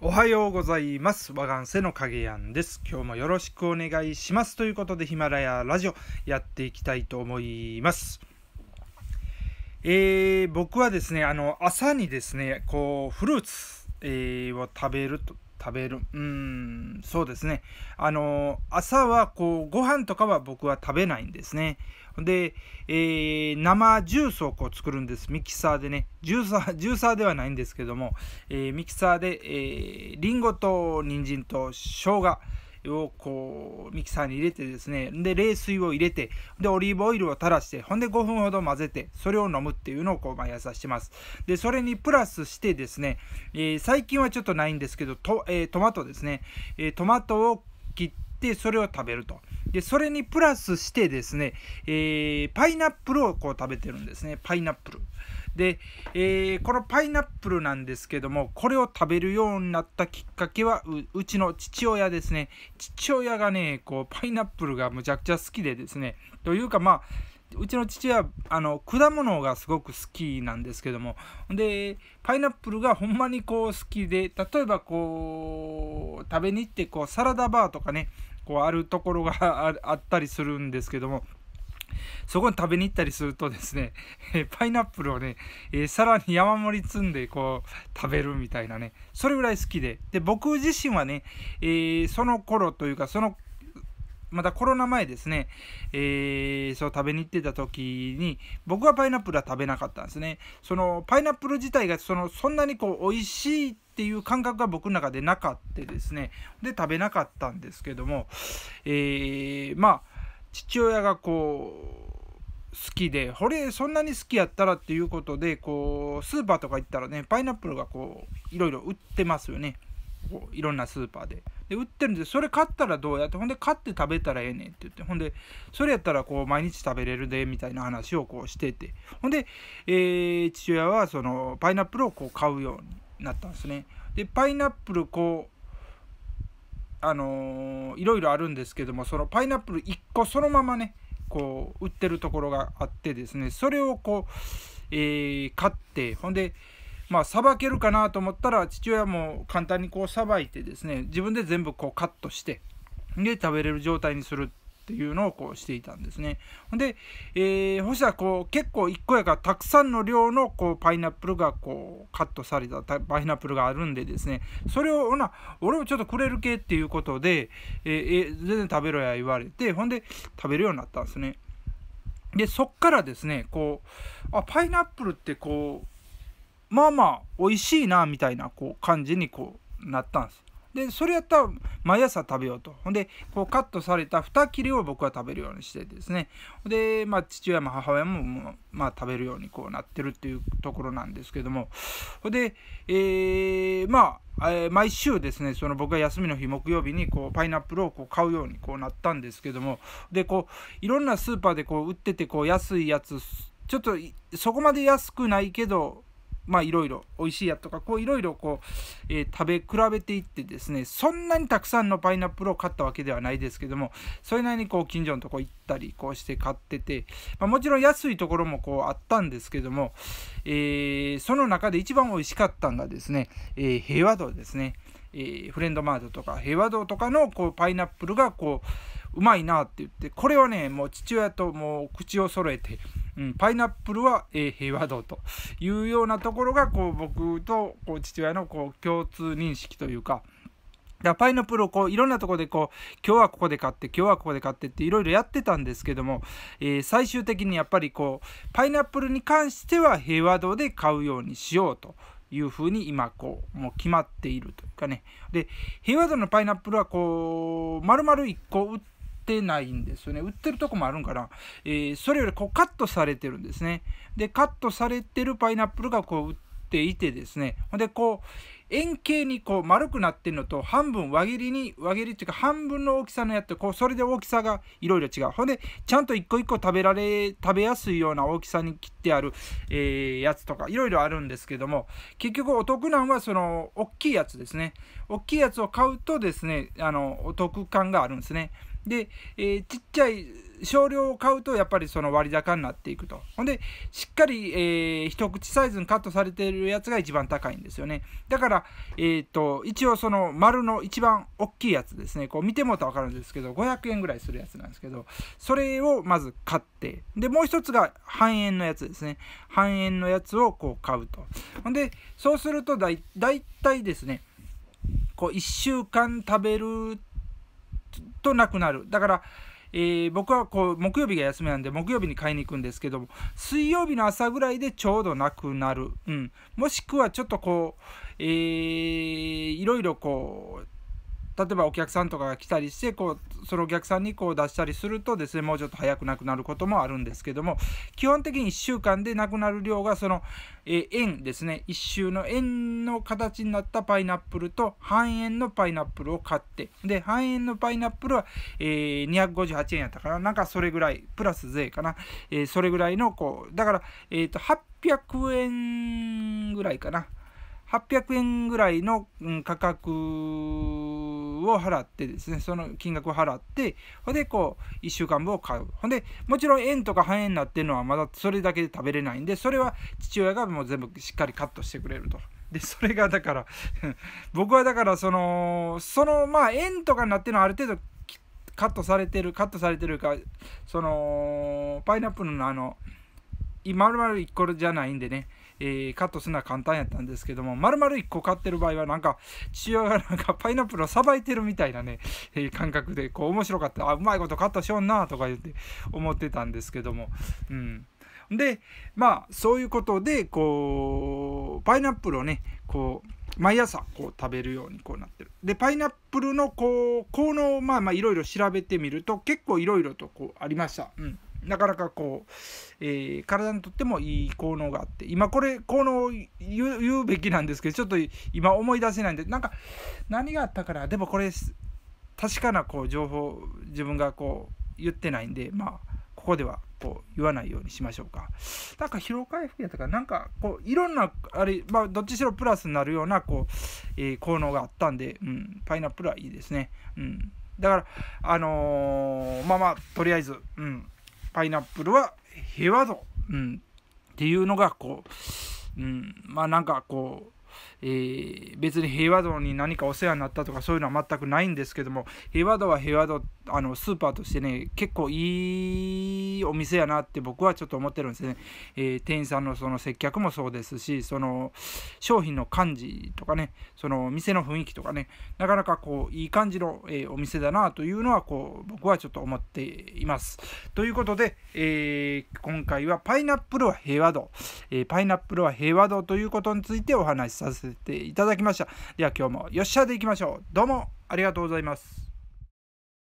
おはようございます。和願瀬の影やんです。今日もよろしくお願いします。ということで、ヒマラヤラジオやっていきたいと思います。えー、僕はですね、あの、朝にですね、こう、フルーツ、えー、を食べると食べるうんそうですねあの朝はこうご飯とかは僕は食べないんですねで、えー、生ジュースをこう作るんですミキサーでねジューサー ジューサーではないんですけども、えー、ミキサーで、えー、リンゴと人参と生姜をこうミキサーに入れてですねで冷水を入れてでオリーブオイルを垂らしてほんで5分ほど混ぜてそれを飲むっていうのをこう毎朝してますでそれにプラスしてですね、えー、最近はちょっとないんですけどと、えー、トマトですね、えトマトを切ってそれを食べるとで、それにプラスしてですね、えー、パイナップルをこう食べてるんですね、パイナップル。で、えー、このパイナップルなんですけども、これを食べるようになったきっかけはう、うちの父親ですね。父親がね、こう、パイナップルがむちゃくちゃ好きでですね、というかまあ、うちの父はあの果物がすごく好きなんですけどもでパイナップルがほんまにこう好きで例えばこう食べに行ってこうサラダバーとかねこうあるところが あったりするんですけどもそこに食べに行ったりするとですね、えパイナップルをね、えー、さらに山盛り積んでこう食べるみたいなねそれぐらい好きでで僕自身はね、えー、その頃というかそのまたコロナ前ですね、えー、そう食べに行ってた時に僕はパイナップルは食べなかったんですねそのパイナップル自体がそのそんなにこう美味しいっていう感覚が僕の中でなかってですねで食べなかったんですけども、えー、まあ父親がこう好きでこれそんなに好きやったらっていうことでこうスーパーとか行ったらねパイナップルがこういろいろ売ってますよねいろんなスーパーで。で売ってるんでそれ買ったらどうやってほんで買って食べたらええねんって言ってほんでそれやったらこう毎日食べれるでみたいな話をこうしててほんで、えー、父親はそのパイナップルをこう買うようになったんですね。でパイナップルこうあのー、いろいろあるんですけどもそのパイナップル1個そのままねこう売ってるところがあってですねそれをこう、えー、買ってほんでまあさばけるかなと思ったら父親も簡単にこうさばいてですね自分で全部こうカットしてで食べれる状態にするっていうのをこうしていたんですね。で、えー、そしたらこう結構1個やからたくさんの量のこうパイナップルがこうカットされたパイナップルがあるんでですねそれをほな俺もちょっとくれるけっていうことで、えー、えー、全然食べろや言われてほんで食べるようになったんですね。でそっからですねこうあパイナップルってこうまあまあ美味しいなみたいなこう感じにこうなったんです。でそれやったら毎朝食べようとほんでこうカットされた2切れを僕は食べるようにしてですねで、まあ、父親も母親もまあ、食べるようにこうなってるっていうところなんですけどもほんで、えー、まあ、え毎週ですねその僕が休みの日木曜日にこうパイナップルをこう買うようにこうなったんですけどもでこういろんなスーパーでこう売っててこう安いやつちょっとそこまで安くないけどまあいろいろ美味しいやとかこういろいろこう、えー、食べ比べていってですねそんなにたくさんのパイナップルを買ったわけではないですけどもそれなりにこう近所のとこ行ったりこうして買ってて、まあ、もちろん安いところもこうあったんですけども、えー、その中で一番美味しかったのがですね、えー、平和堂ですね、えー、フレンドマートとか平和堂とかのこうパイナップルがこううまいなって言ってこれはねもう父親ともう口を揃えてうん、パイナップルは、え平和道というようなところがこう僕とこう父親のこう共通認識というか。だパイナップルをこういろんなとこでこう今日はここで買って今日はここで買ってっていろいろやってたんですけども、えー、最終的にやっぱりこうパイナップルに関しては平和堂で買うようにしようというふうに今こうもう決まっているというかねで平和堂のパイナップルはこう丸々1個売ってってないんですよね。売ってるとこもあるんかな。えー、それよりこうカットされてるんですね。で、カットされてるパイナップルがこう売っていてですね。ほんで、こう、円形にこう丸くなってるのと、半分輪切りに、輪切りっていうか半分の大きさのやつ、て、こう、それで大きさがいろいろ違う。ほんで、ちゃんと一個一個食べられ、食べやすいような大きさに切ってある、えー、やつとか、いろいろあるんですけども、結局お得なんはその、大きいやつですね。大きいやつを買うとですね、あの、お得感があるんですね。で、えー、ちっちゃい少量を買うとやっぱりその割高になっていくと。ほんで、しっかり、えー、一口サイズにカットされてるやつが一番高いんですよね。だから、えっ、と、一応その丸の一番大きいやつですね。こう見てもらうとわかるんですけど、500円ぐらいするやつなんですけど、それをまず買って、で、もう一つが半円のやつですね。半円のやつをこう買うと。ほんで、そうするとだいたいですね、こう1週間食べるとなくなる。だから、えー、僕はこう木曜日が休みなんで木曜日に買いに行くんですけども水曜日の朝ぐらいでちょうどなくなる、うん、もしくはちょっとこう、えー、いろいろこう例えばお客さんとかが来たりしてこうそのお客さんにこう出したりするとですねもうちょっと早くなくなることもあるんですけども基本的に1週間でなくなる量がその、え円ですね1周の円の形になったパイナップルと半円のパイナップルを買ってで半円のパイナップルは、えー、258円やったかななんかそれぐらいプラス税かな、えー、それぐらいのこうだから、えーと、800円ぐらいかな800円ぐらいの、価格を払ってですね、その金額を払って、ほんで、こう、1週間分を買う。ほんで、もちろん円とか半円になってるのはまだそれだけで食べれないんで、それは父親がもう全部しっかりカットしてくれると。で、それがだから 僕はだからその、その、まあ円とかになってるのはある程度カットされてる、カットされてるか、その、パイナップルのあの、丸々1個じゃないんでね、えー、カットするのは簡単やったんですけども、丸々1個買ってる場合は、なんか、父親がなんかパイナップルをさばいてるみたいなね、えー、感覚で、こう、面白かった。あ、うまいことカットしよんな、とか言って思ってたんですけども、うん。で、まあ、そういうことで、こう、パイナップルをね、こう、毎朝こう食べるようにこうなってるでパイナップルのこう効能をまあまあいろいろ調べてみると結構いろいろとこうありましたうんなかなかこう、えー、体にとってもいい効能があって今これ効能言うべきなんですけどちょっと今思い出せないんでなんか何があったからでもこれ確かなこう情報自分がこう言ってないんでまあここではこう言わないようにしましょうか。なんか疲労回復やったかなんかこういろんなあれまあどっちしろプラスになるようなこう、えー、効能があったんで、うん、パイナップルはいいですね。うん、だからあのー、まあまあとりあえず、うん、パイナップルは平和度、うん、っていうのがこう、うん、まあなんかこうえー、別に平和堂に何かお世話になったとかそういうのは全くないんですけども平和堂は平和堂あのスーパーとしてね結構いいお店やなって僕はちょっと思ってるんですね、えー、店員さんのその接客もそうですしその商品の感じとかねその店の雰囲気とかねなかなかこういい感じの、えー、お店だなというのはこう僕はちょっと思っていますということで、えー、今回はパイナップルは平和堂、えパイナップルは平和堂ということについてお話しさせてさせていただきましたでは今日もよっしゃでいきましょうどうもありがとうございます